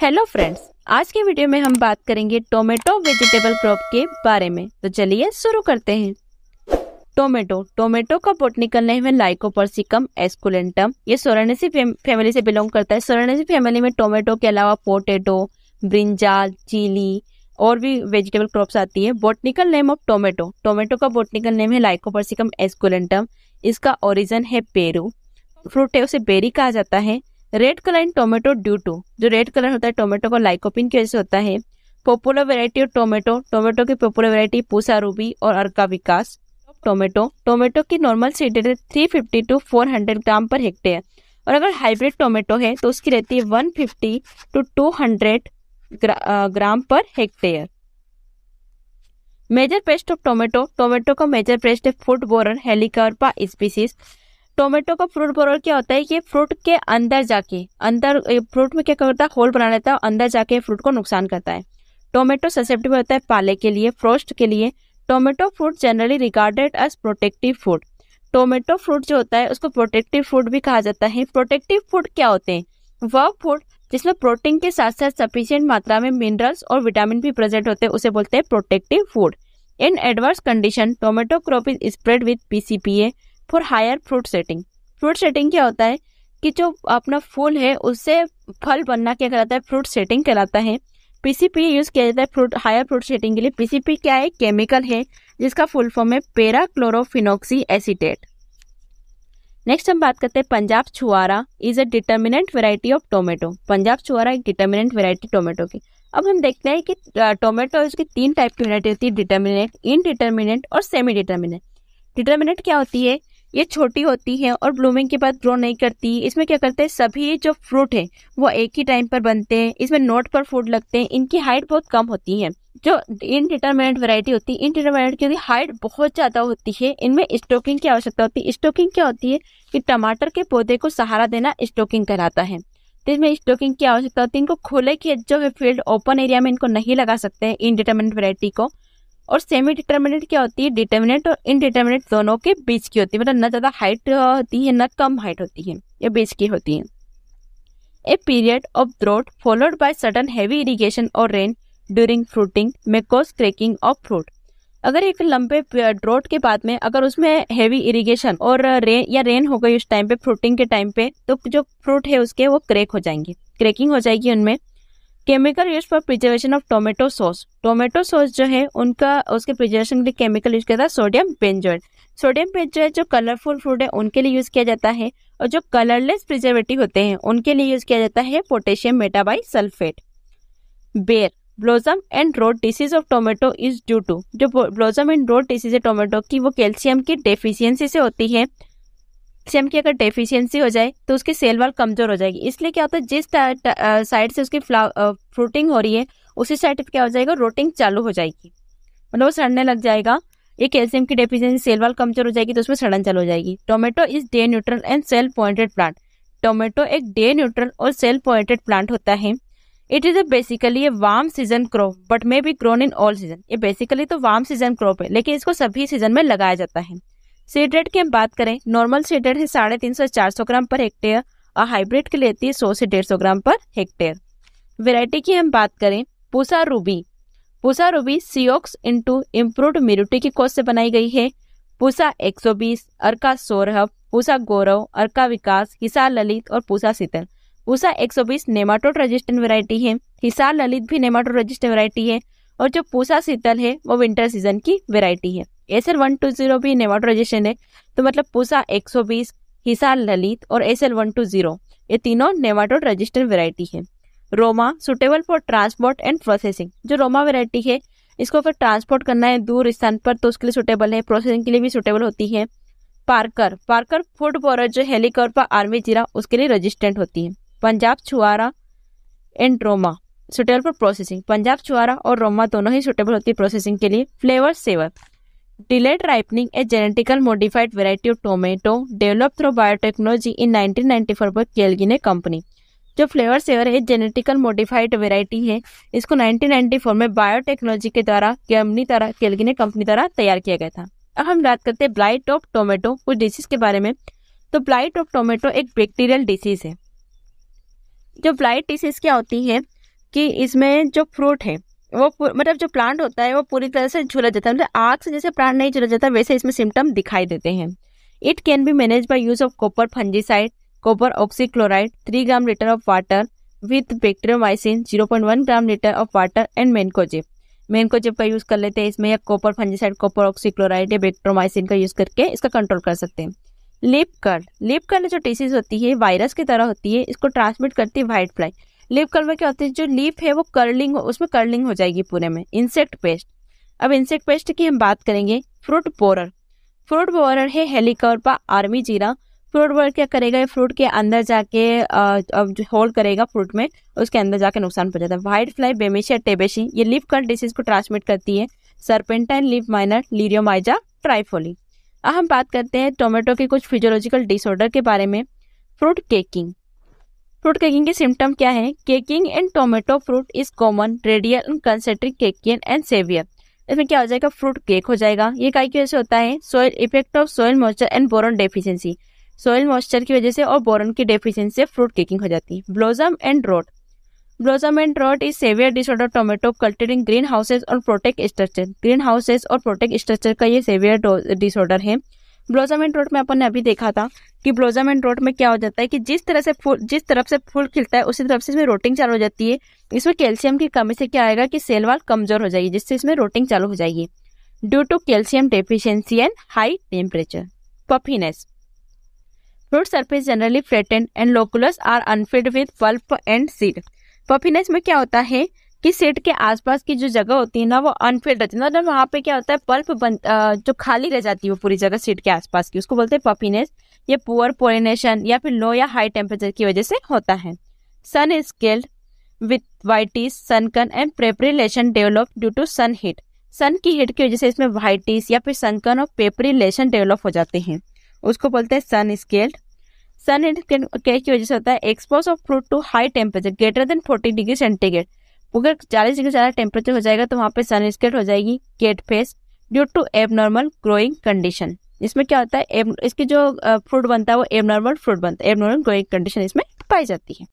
Hello friends आज के video में हम बात करेंगे टोमेटो वेजिटेबल क्रॉप के बारे में तो चलिए शुरू करते हैं टोमेटो टोमेटो का बोटनिकल नेम है लाइकोपर्सिकम एस्कुलेंटम ये सोरेनेसी फैमिली से बिलोंग करता है सोरेनेसी फैमिली में टोमेटो के अलावा पोटेटो ब्रिंजाल चिली और भी वेजिटेबल क्रॉप्स आती है botanical name of tomato tomato का बोटनिकल नेम है लाइकोपर्सिकम एस्कुलेंटम इसका ओरिजन है पेरू फ्रूट है उसे बेरी कहा जाता है red colour in tomato due to जो रेड कलर होता है टोमेटो का लाइकोपिन की वजह से होता है popular variety of tomato tomato की पॉपुलर वेरायटी पूसा रूबी और अर्का विकास टोमेटो टोमेटो की नॉर्मल सीडेड है three fifty to four hundred gram per hectare और अगर हाइब्रिड टोमेटो है तो उसकी रहती है one fifty to two hundred gram per hectare major pest of tomato tomato का मेजर पेस्ट है fruit borer Helicoverpa species tomato का फ्रूट बोरल क्या होता है कि फ्रूट के अंदर जाके अंदर फ्रूट में क्या करता है होल बना लेता है अंदर जाके फ्रूट को नुकसान करता है टोमेटो ससेप्टिबल होता है पाले के लिए फ्रोस्ट के लिए tomato fruit generally regarded as protective food tomato fruit जो होता है उसको प्रोटेक्टिव फूड भी कहा जाता है प्रोटेक्टिव फूड क्या होते हैं वह फूड जिसमें प्रोटीन के साथ साथ सफिशियंट मात्रा में मिनरल्स और विटामिन भी प्रेजेंट होते हैं उसे बोलते हैं protective food in adverse condition tomato crop is sprayed with PCPA for higher fruit setting fruit setting क्या होता है कि जो अपना फूल है उससे फल बनना क्या कराता है फ्रूट सेटिंग कराता है पीसीपी यूज किया जाता है फ्रूट हायर फ्रूट सेटिंग के लिए पीसीपी क्या है केमिकल है जिसका फुल फॉर्म है पेरा क्लोरोफिनोक्सी एसिटेट नेक्स्ट हम बात करते हैं Punjab Chhuhara is a determinant variety of tomato Punjab Chhuhara एक डिटर्मिनेंट वेराइटी टोमेटो की अब हम देखते हैं कि टोमेटो इसकी तीन टाइप की वेराइटी होती है डिटर्मिनेंट इनडिटर्मिनेंट और सेमी डिटर्मिनेंट डिटर्मिनेंट क्या होती है ये छोटी होती है और ब्लूमिंग के बाद ग्रो नहीं करती इसमें क्या करते हैं सभी जो फ्रूट है वो एक ही टाइम पर बनते हैं इसमें नोट पर फ्रूट लगते हैं इनकी हाइट बहुत कम होती है जो इनडिटर्मिनेट वैरायटी होती है इनडिटर्मिनेट की हाइट बहुत ज़्यादा होती है इनमें स्टोकिंग की आवश्यकता होती है स्टोकिंग क्या होती है कि टमाटर के पौधे को सहारा देना स्टोकिंग कराता है तो इसमें स्टोकिंग की आवश्यकता होती है इनको खुले खेत जो है फील्ड ओपन एरिया में इनको नहीं लगा सकते हैं इनडिटर्मिनेट वैरायटी को और सेमी डिटर्मिनेट क्या होती है डिटर्मिनेट और इनडिटर्मिनेट दोनों के बीच की होती है मतलब ना ज़्यादा हाइट होती है ना कम हाइट होती है या बीच की होती है a period of drought followed by sudden heavy irrigation और रेन ड्यूरिंग फ्रूटिंग में क्रेकिंग क्रैकिंग ऑफ फ्रूट अगर एक लंबे ड्रोट के बाद में अगर उसमें हैवी इरिगेशन और रेन या रेन हो गई उस टाइम पे फ्रूटिंग के टाइम पे तो जो फ्रूट है उसके वो क्रेक हो जाएंगे क्रेकिंग हो जाएगी उनमें chemical use for preservation of tomato sauce tomato sauce जो है उनका उसके प्रिजर्वेशन के लिए केमिकल यूज किया जाता है सोडियम बेंजोइट सोडियम बेंजोइट जो कलरफुल फ्रूट है उनके लिए यूज किया जाता है और जो कलरलेस प्रिजर्वेटिव होते हैं उनके लिए यूज किया जाता है पोटेशियम मेटाबाई सल्फेट बेर blossom end rot disease of tomato is due to जो ब्लॉजम एंड रोड डिसीज है टोमेटो की वो कैल्शियम की डेफिशियंसी से होती है स्टेम की अगर डेफिशिएंसी हो जाए तो उसकी सेल वाल कमजोर हो जाएगी इसलिए क्या होता है जिस साइड से उसकी फ्रूटिंग हो रही है उसी साइड क्या हो जाएगा रोटिंग चालू हो जाएगी मतलब वो सड़ने लग जाएगा ये कैल्शियम की डेफिशिएंसी सेल वाल कमजोर हो जाएगी तो उसमें सड़न चालू हो जाएगी tomato is day neutral and self pollinated plant tomato एक डे न्यूट्रल और सेल पॉइंटेड प्लांट होता है it is a basically a warm season crop but may be grown in all season ये बेसिकली तो वार्म सीजन क्रॉप है लेकिन इसको सभी सीजन में लगाया जाता है सीड रेट की हम बात करें नॉर्मल सीड रेट है साढ़े तीन सौ चार सौ ग्राम पर हेक्टेयर और हाइब्रिड की लेती है सौ से डेढ़ सौ ग्राम पर हेक्टेयर वेराइटी की हम बात करें पूसा रूबी पूसा रूबी सीओक्स इंटू इम्प्रूव म्यूरिटी की कोस से बनाई गई है पूसा एक सौ बीस अर्का सौरभ पूसा गौरव अर्का विकास हिसार ललित और पूसा शीतल पूसा बीस नेमाटोड रजिस्टेंट वेरायटी है हिसार ललित भी नेमाटोड रजिस्टेंट वेरायटी है और जो पूसा शीतल है वो विंटर सीजन की वेरायटी है S L one two zero भी नेवाड रजिस्ट्रेशन है तो मतलब पूसा एक सौ बीस हिसार ललित और S L one two zero ये तीनों नेवाटोड रजिस्टर वेरायटी है Roma suitable for transport and processing जो रोमा वेरायटी है इसको अगर ट्रांसपोर्ट करना है दूर स्थान पर तो उसके लिए सुटेबल है प्रोसेसिंग के लिए भी सुटेबल होती है पार्कर पार्कर फूड बोरर जो हेलीकॉर्पा आर्मी जीरा उसके लिए रजिस्टेंट होती है Punjab Chhuhara and Roma suitable for processing Punjab Chhuhara और रोमा दोनों ही सुटेबल होती है प्रोसेसिंग के लिए Flavr Savr Delayed ripening, a genetically modified variety of tomato developed through biotechnology in 1994 by Kelgine company. जो फ्लेवर सेवर है जेनेटिकल मॉडिफाइड वेराइटी है इसको 1994 में बायोटेक्नोलॉजी के द्वारा कंपनी द्वारा केलगिने कंपनी द्वारा तैयार किया गया था अब हम बात करते हैं ब्लाइट ऑफ टोमेटो उस डिसीज के बारे में तो ब्लाइट ऑफ टोमेटो एक बैक्टीरियल डिसीज है जो ब्लाइट डिसीज क्या होती है कि इसमें जो फ्रूट है वो मतलब जो प्लांट होता है वो पूरी तरह से झूला जाता है मतलब आग से जैसे प्लांट नहीं झूला जाता वैसे इसमें सिम्टम दिखाई देते हैं it can be manage by use of copper fungicide copper oxychloride three gram litre of water with bacteriomycin zero point one gram litre of water and mancozeb mancozeb का यूज़ कर लेते हैं इसमें या कॉपर फंजीसाइड कॉपर ऑक्सीक्लोराइड या बेक्ट्रोमाइसिन का use करके इसका कंट्रोल कर सकते हैं लिप कर्ड लिप कर्ड जो टीसीज होती है वायरस की तरह होती है इसको ट्रांसमिट करती है वाइट फ्लाई लिप कर्ल में क्या होती है जो लिप है वो कर्लिंग हो उसमें कर्लिंग हो जाएगी पूरे में इंसेक्ट पेस्ट अब इंसेक्ट पेस्ट की हम बात करेंगे फ्रूट बोरर फ्रूट बोरर है Helicoverpa armigera fruit borer क्या करेगा फ्रूट के अंदर जाके होल्ड करेगा फ्रूट में उसके अंदर जाके नुकसान पहुंचाता है वाइट फ्लाई बेमेशिया टेबेशी ये लिप कर्ल डिसीज को ट्रांसमिट करती है serpentine leaf miner Liriomyza trifolii अब हम बात करते हैं टोमेटो के कुछ फिजियोलॉजिकल डिसऑर्डर के बारे में फ्रूट केकिंग फ्रूट केकिंग के सिम्टम क्या है cracking and tomato fruit is common radial and concentric केकियन एंड सेवियर इसमें क्या हो जाएगा फ्रूट केक हो जाएगा ये काय की वजह से होता है soil effect of soil moisture and boron deficiency soil moisture की वजह से और बोरन की डेफिशिएंसी से फ्रूट केकिंग हो जाती है blossom end rot blossom end rot is severe disorder tomato cultivated green houses और प्रोटेक्ट स्ट्रक्चर ग्रीन हाउसेज और प्रोटेक्ट स्ट्रक्चर का ये सेवियर डिसऑर्डर है ब्लोजम एंड रोट में अपन ने अभी देखा था कि ब्लोजम एंड रोट में क्या हो जाता है कि जिस तरह से फूल जिस तरफ से फूल खिलता है उसी तरफ से इसमें रोटिंग चालू हो जाती है इसमें कैल्शियम की कमी से क्या आएगा कि सेल वाल कमजोर हो जाएगी जिससे इसमें रोटिंग चालू हो जाएगी due to calcium deficiency and high temperature puffiness fruit surface generally flattened and locules are unfilled with pulp and seed puffiness में क्या होता है कि सेट के आसपास की जो जगह होती है ना वो अनफिल्ड रहती है ना वहाँ पे क्या होता है पल्प बन जो खाली रह जाती है वो पूरी जगह सेट के आसपास की उसको बोलते हैं पफिनेस ये पुअर पोलिनेशन या फिर लो या हाई टेम्परेचर की वजह से होता है sun scald with whitish sunken and प्रेपरिलेशन develop due to sun heat sun की हीट की वजह से इसमें वाइटिस या फिर सनकन और पेपरिलेशन डेवलप हो जाते हैं उसको बोलते हैं सन स्केल्ड सन हीट की वजह से होता है expose of fruit to high temperature greater than forty degree centigrade अगर चालीस डिग्री ज़्यादा टेम्परेचर हो जाएगा तो वहाँ पे सनस्केट हो जाएगी cat face due to abnormal growing condition इसमें क्या होता है इसकी जो फ्रूट बनता है वो एब नॉर्मल फ्रूट बनता है एब नॉर्मल ग्रोइंग कंडीशन इसमें पाई जाती है